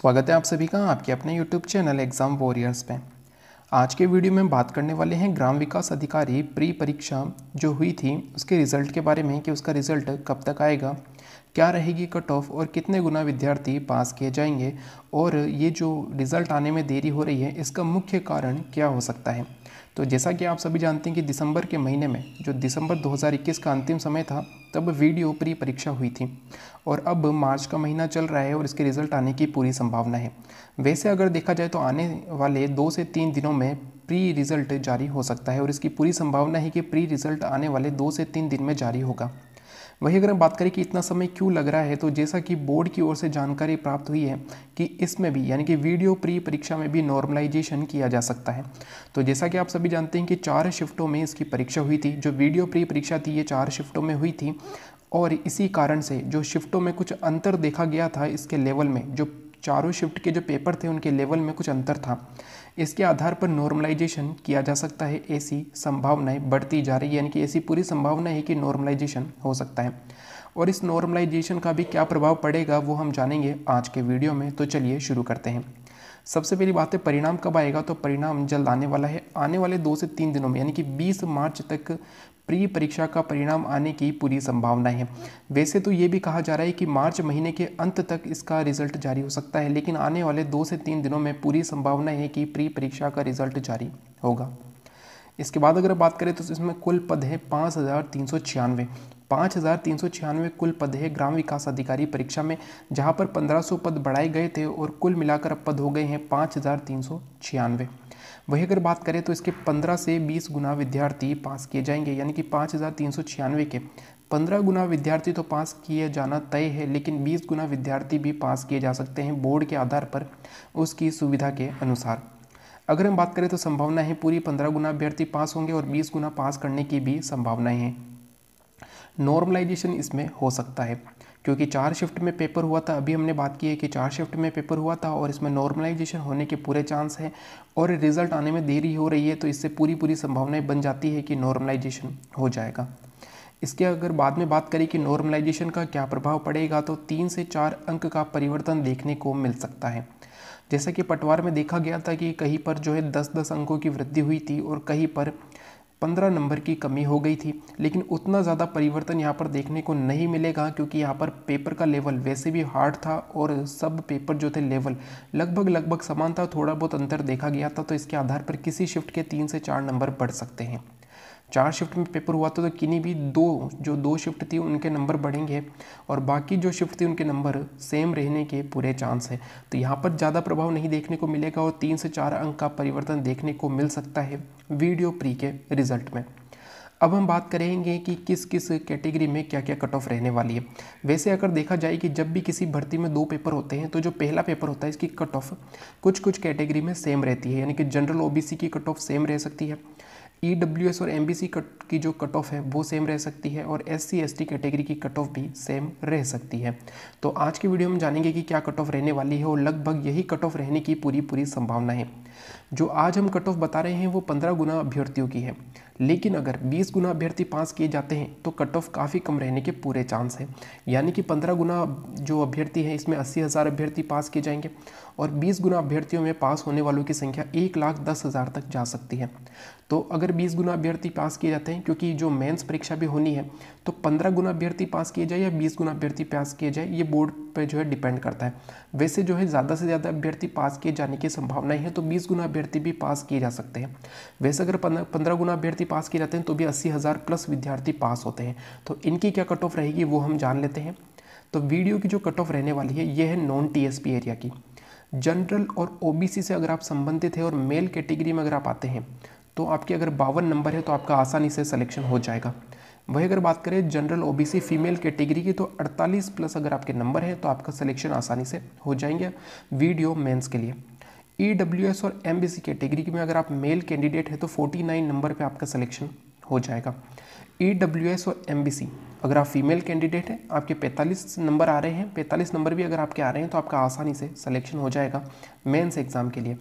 स्वागत है आप सभी का आपके अपने YouTube चैनल एग्जाम वॉरियर्स पे आज के वीडियो में बात करने वाले हैं ग्राम विकास अधिकारी प्री परीक्षा जो हुई थी उसके रिजल्ट के बारे में कि उसका रिजल्ट कब तक आएगा क्या रहेगी कट ऑफ और कितने गुना विद्यार्थी पास किए जाएंगे और ये जो रिज़ल्ट आने में देरी हो रही है इसका मुख्य कारण क्या हो सकता है तो जैसा कि आप सभी जानते हैं कि दिसंबर के महीने में जो दिसंबर 2021 का अंतिम समय था तब वीडियो प्री परीक्षा हुई थी और अब मार्च का महीना चल रहा है और इसके रिजल्ट आने की पूरी संभावना है वैसे अगर देखा जाए तो आने वाले दो से तीन दिनों में प्री रिज़ल्ट जारी हो सकता है और इसकी पूरी संभावना है कि प्री रिज़ल्ट आने वाले दो से तीन दिन में जारी होगा वहीं अगर हम बात करें कि इतना समय क्यों लग रहा है तो जैसा कि बोर्ड की ओर से जानकारी प्राप्त हुई है कि इसमें भी यानी कि वीडियो प्री परीक्षा में भी नॉर्मलाइजेशन किया जा सकता है तो जैसा कि आप सभी जानते हैं कि चार शिफ्टों में इसकी परीक्षा हुई थी जो वीडियो प्री परीक्षा थी ये चार शिफ्टों में हुई थी और इसी कारण से जो शिफ्टों में कुछ अंतर देखा गया था इसके लेवल में जो चारों शिफ्ट के जो पेपर थे उनके लेवल में कुछ अंतर था इसके आधार पर नॉर्मलाइजेशन किया जा सकता है ऐसी संभावनाएं बढ़ती जा रही है यानी कि ऐसी पूरी संभावना है कि नॉर्मलाइजेशन हो सकता है और इस नॉर्मलाइजेशन का भी क्या प्रभाव पड़ेगा वो हम जानेंगे आज के वीडियो में तो चलिए शुरू करते हैं सबसे पहली बात है परिणाम कब आएगा तो परिणाम जल्द आने वाला है आने वाले दो से तीन दिनों में यानी कि 20 मार्च तक प्री परीक्षा का परिणाम आने की पूरी संभावना है वैसे तो ये भी कहा जा रहा है कि मार्च महीने के अंत तक इसका रिजल्ट जारी हो सकता है लेकिन आने वाले दो से तीन दिनों में पूरी संभावना है कि प्री परीक्षा का रिजल्ट जारी होगा इसके बाद अगर बात करें तो इसमें कुल पद है पाँच हज़ार तीन सौ छियानवे पाँच हज़ार तीन सौ छियानवे कुल पद है ग्राम विकास अधिकारी परीक्षा में जहाँ पर पंद्रह सौ पद बढ़ाए गए थे और कुल मिलाकर अब पद हो गए हैं पाँच हज़ार तीन सौ छियानवे वही अगर बात करें तो इसके पंद्रह से बीस गुना विद्यार्थी पास किए जाएंगे यानी कि पाँच हज़ार तीन सौ छियानवे के पंद्रह गुना विद्यार्थी तो पास किए जाना तय है लेकिन बीस गुना विद्यार्थी भी पास किए जा सकते हैं बोर्ड के आधार पर उसकी सुविधा के अनुसार अगर हम बात करें तो संभावना है पूरी पंद्रह गुना अभ्यर्थी पास होंगे और बीस गुना पास करने की भी संभावनाएं हैं नॉर्मलाइजेशन इसमें हो सकता है क्योंकि चार शिफ्ट में पेपर हुआ था अभी हमने बात की है कि चार शिफ्ट में पेपर हुआ था और इसमें नॉर्मलाइजेशन होने के पूरे चांस हैं और रिज़ल्ट आने में देरी हो रही है तो इससे पूरी पूरी संभावनाएं बन जाती है कि नॉर्मलाइजेशन हो जाएगा इसके अगर बाद में बात करें कि नॉर्मलाइजेशन का क्या प्रभाव पड़ेगा तो तीन से चार अंक का परिवर्तन देखने को मिल सकता है जैसा कि पटवार में देखा गया था कि कहीं पर जो है दस दस अंकों की वृद्धि हुई थी और कहीं पर पंद्रह नंबर की कमी हो गई थी लेकिन उतना ज़्यादा परिवर्तन यहाँ पर देखने को नहीं मिलेगा क्योंकि यहाँ पर पेपर का लेवल वैसे भी हार्ड था और सब पेपर जो थे लेवल लगभग लगभग समान था थोड़ा बहुत अंतर देखा गया था तो इसके आधार पर किसी शिफ्ट के तीन से चार नंबर बढ़ सकते हैं चार शिफ्ट में पेपर हुआ था तो किन्हीं भी दो जो दो शिफ्ट थी उनके नंबर बढ़ेंगे और बाकी जो शिफ्ट थी उनके नंबर सेम रहने के पूरे चांस है तो यहाँ पर ज़्यादा प्रभाव नहीं देखने को मिलेगा और तीन से चार अंक का परिवर्तन देखने को मिल सकता है वीडियो प्री के रिजल्ट में अब हम बात करेंगे कि किस किस कैटेगरी में क्या क्या कट ऑफ रहने वाली है वैसे अगर देखा जाए कि जब भी किसी भर्ती में दो पेपर होते हैं तो जो पहला पेपर होता है इसकी कट ऑफ कुछ कुछ कैटेगरी में सेम रहती है यानी कि जनरल ओबीसी की कट ऑफ सेम रह सकती है ई डब्ल्यू एस और एम बी सी कट की जो कट ऑफ है वो सेम रह सकती है और S C S T category की कट ऑफ भी सेम रह सकती है तो आज की वीडियो में जानेंगे कि क्या कट ऑफ रहने वाली है और लगभग यही कट ऑफ रहने की पूरी पूरी संभावना है जो आज हम कट ऑफ बता रहे हैं वो पंद्रह गुना अभ्यर्थियों की है लेकिन अगर बीस गुना अभ्यर्थी पास किए जाते हैं तो कट ऑफ काफ़ी कम रहने के पूरे चांस हैं यानी कि पंद्रह गुना जो अभ्यर्थी हैं इसमें अस्सी हज़ार अभ्यर्थी पास किए जाएंगे और बीस गुना अभ्यर्थियों में पास होने वालों की संख्या एक लाख दस हज़ार तक जा सकती है तो अगर 20 गुना अभ्यर्थी पास किए जाते हैं क्योंकि जो मेंस परीक्षा भी होनी है तो 15 गुना अभ्यर्थी पास किए जाए या 20 गुना अभ्यर्थी पास किए जाए ये बोर्ड पर जो है डिपेंड करता है वैसे जो है ज़्यादा से ज़्यादा अभ्यर्थी पास किए जाने की संभावना है तो बीस गुना अभ्यर्थी भी पास किए जा सकते हैं वैसे अगर पंद्रह गुना अभ्यर्थी पास किए जाते हैं तो भी अस्सी प्लस विद्यार्थी पास होते हैं तो इनकी क्या कट ऑफ रहेगी वो हम जान लेते हैं तो वीडियो की जो कट ऑफ रहने वाली है ये है नॉन टी एरिया की जनरल और ओबीसी से अगर आप संबंधित हैं और मेल कैटेगरी में अगर आप आते हैं तो आपके अगर बावन नंबर है तो आपका आसानी से सिलेक्शन हो जाएगा वही अगर बात करें जनरल ओबीसी फीमेल कैटेगरी की तो 48 प्लस अगर आपके नंबर है तो आपका सिलेक्शन आसानी से हो जाएंगे वीडियो मेंस के लिए ई e और एम कैटेगरी में अगर आप मेल कैंडिडेट हैं तो 49 नंबर पे आपका सिलेक्शन हो जाएगा ई e और एम अगर आप फीमेल कैंडिडेट हैं आपके 45 नंबर आ रहे हैं 45 नंबर भी अगर आपके आ रहे हैं तो आपका आसानी से सलेक्शन हो जाएगा मेन्स एग्ज़ाम के लिए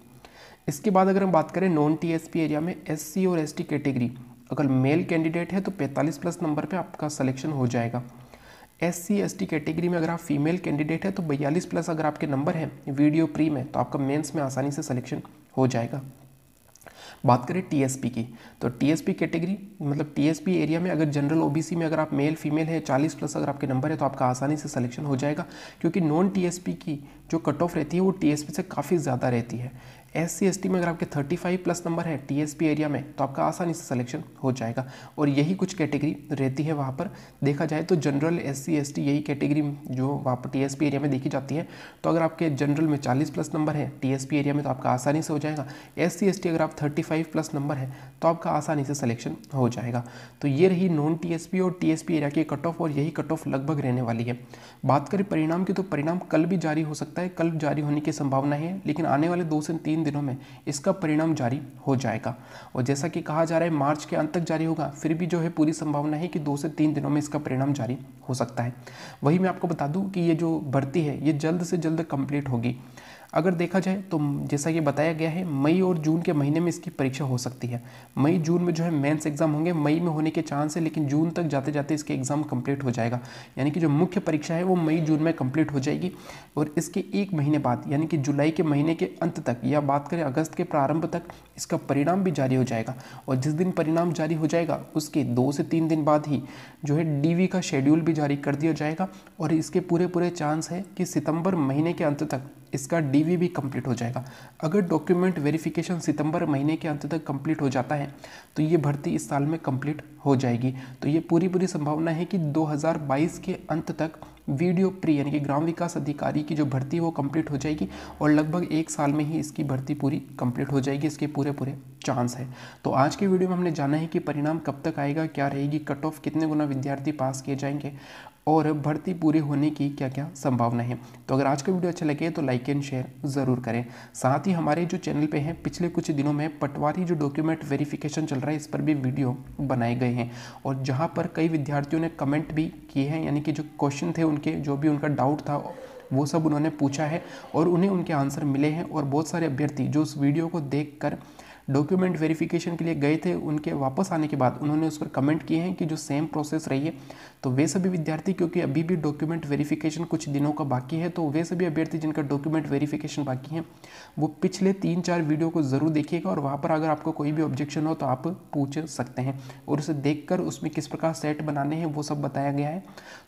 इसके बाद अगर हम बात करें नॉन टीएसपी एरिया में एससी और एसटी कैटेगरी अगर मेल कैंडिडेट है तो 45 प्लस नंबर पे आपका सिलेक्शन हो जाएगा एस सी कैटेगरी में अगर आप फीमेल कैंडिडेट है तो बयालीस प्लस अगर आपके नंबर हैं वीडियो प्री में तो आपका मेंस में आसानी से सिलेक्शन हो जाएगा बात करें टीएसपी की तो टीएसपी कैटेगरी मतलब टीएसपी एरिया में अगर जनरल ओबीसी में अगर आप मेल फीमेल है 40 प्लस अगर आपके नंबर है तो आपका आसानी से सिलेक्शन हो जाएगा क्योंकि नॉन टीएसपी की जो कट ऑफ रहती है वो टीएसपी से काफ़ी ज़्यादा रहती है एस सी एस टी में अगर आपके 35 प्लस नंबर है पी एरिया में तो आपका आसानी से सिलेक्शन हो जाएगा और यही कुछ कैटेगरी रहती है वहाँ पर देखा जाए तो general S C S T यही कैटेगरी जो वहाँ पर पी एरिया में देखी जाती है तो अगर आपके जनरल में 40 प्लस नंबर है पी एरिया में तो आपका आसानी से हो जाएगा एस सी एस टी अगर आप 35 प्लस नंबर है तो आपका आसानी से सिलेक्शन हो जाएगा तो ये रही नॉन टी और टी एरिया की कट ऑफ और यही कट ऑफ लगभग रहने वाली है बात करें परिणाम की तो परिणाम कल भी जारी हो सकता है कल जारी होने की संभावना है लेकिन आने वाले दो से तीन तीन दिनों में इसका परिणाम जारी हो जाएगा और जैसा कि कहा जा रहा है मार्च के अंत तक जारी होगा फिर भी जो है पूरी संभावना है कि दो से तीन दिनों में इसका परिणाम जारी हो सकता है वही मैं आपको बता दूँ कि ये जो भर्ती है ये जल्द से जल्द कंप्लीट होगी अगर देखा जाए तो जैसा कि बताया गया है मई और जून के महीने में इसकी परीक्षा हो सकती है मई जून में जो है मेंस एग्ज़ाम होंगे मई में होने के चांस है लेकिन जून तक जाते जाते इसके एग्ज़ाम कंप्लीट हो जाएगा यानी कि जो मुख्य परीक्षा है वो मई जून में कंप्लीट हो जाएगी और इसके एक महीने बाद यानी कि जुलाई के महीने के अंत तक या बात करें अगस्त के प्रारंभ तक इसका परिणाम भी जारी हो जाएगा और जिस दिन परिणाम जारी हो जाएगा उसके दो से तीन दिन बाद ही जो है डी का शेड्यूल भी जारी कर दिया जाएगा और इसके पूरे पूरे चांस है कि सितंबर महीने के अंत तक इसका डीवी भी कंप्लीट हो जाएगा अगर डॉक्यूमेंट वेरिफिकेशन सितंबर महीने के अंत तक कंप्लीट हो जाता है तो ये भर्ती इस साल में कंप्लीट हो जाएगी तो ये पूरी पूरी संभावना है कि 2022 के अंत तक वीडियो प्री यानी कि ग्राम विकास अधिकारी की जो भर्ती है वो कंप्लीट हो जाएगी और लगभग एक साल में ही इसकी भर्ती पूरी कंप्लीट हो जाएगी इसके पूरे पूरे चांस है तो आज के वीडियो में हमने जाना है कि परिणाम कब तक आएगा क्या रहेगी कट ऑफ कितने गुना विद्यार्थी पास किए जाएंगे और भर्ती पूरी होने की क्या क्या संभावना है तो अगर आज का वीडियो अच्छा लगे तो लाइक एंड शेयर ज़रूर करें साथ ही हमारे जो चैनल पे हैं पिछले कुछ दिनों में पटवारी जो डॉक्यूमेंट वेरिफिकेशन चल रहा है इस पर भी वीडियो बनाए गए हैं और जहाँ पर कई विद्यार्थियों ने कमेंट भी किए हैं यानी कि जो क्वेश्चन थे उनके जो भी उनका डाउट था वो सब उन्होंने पूछा है और उन्हें उनके आंसर मिले हैं और बहुत सारे अभ्यर्थी जो उस वीडियो को देख कर डॉक्यूमेंट वेरिफिकेशन के लिए गए थे उनके वापस आने के बाद उन्होंने उस पर कमेंट किए हैं कि जो सेम प्रोसेस रही है तो वे सभी विद्यार्थी क्योंकि अभी भी डॉक्यूमेंट वेरिफिकेशन कुछ दिनों का बाकी है तो वे सभी अभ्यर्थी जिनका डॉक्यूमेंट वेरिफिकेशन बाकी है वो पिछले तीन चार वीडियो को ज़रूर देखिएगा और वहाँ पर अगर आपको कोई भी ऑब्जेक्शन हो तो आप पूछ सकते हैं और उसे देख उसमें किस प्रकार सेट बनाने हैं वो सब बताया गया है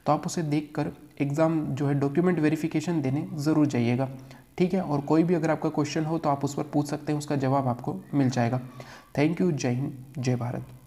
तो आप उसे देख एग्ज़ाम जो है डॉक्यूमेंट वेरिफिकेशन देने ज़रूर जाइएगा ठीक है और कोई भी अगर आपका क्वेश्चन हो तो आप उस पर पूछ सकते हैं उसका जवाब आपको मिल जाएगा थैंक यू जय हिंद जय भारत